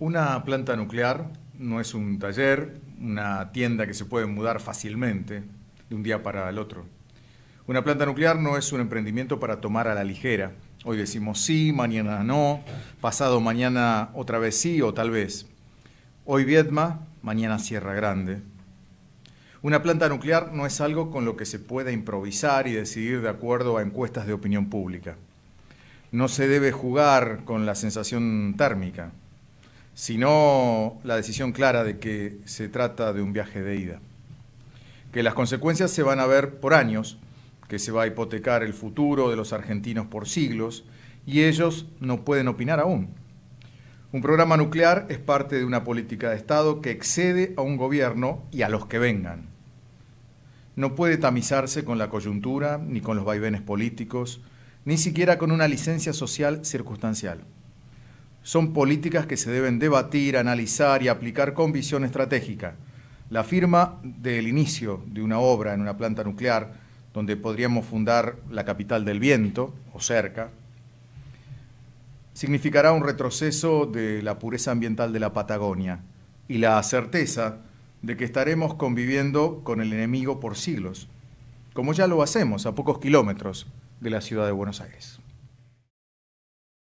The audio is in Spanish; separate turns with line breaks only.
Una planta nuclear no es un taller, una tienda que se puede mudar fácilmente de un día para el otro. Una planta nuclear no es un emprendimiento para tomar a la ligera. Hoy decimos sí, mañana no, pasado mañana otra vez sí o tal vez. Hoy Viedma, mañana Sierra Grande. Una planta nuclear no es algo con lo que se pueda improvisar y decidir de acuerdo a encuestas de opinión pública. No se debe jugar con la sensación térmica sino la decisión clara de que se trata de un viaje de ida, que las consecuencias se van a ver por años, que se va a hipotecar el futuro de los argentinos por siglos, y ellos no pueden opinar aún. Un programa nuclear es parte de una política de Estado que excede a un gobierno y a los que vengan. No puede tamizarse con la coyuntura, ni con los vaivenes políticos, ni siquiera con una licencia social circunstancial son políticas que se deben debatir, analizar y aplicar con visión estratégica. La firma del inicio de una obra en una planta nuclear, donde podríamos fundar la capital del viento, o cerca, significará un retroceso de la pureza ambiental de la Patagonia y la certeza de que estaremos conviviendo con el enemigo por siglos, como ya lo hacemos a pocos kilómetros de la ciudad de Buenos Aires.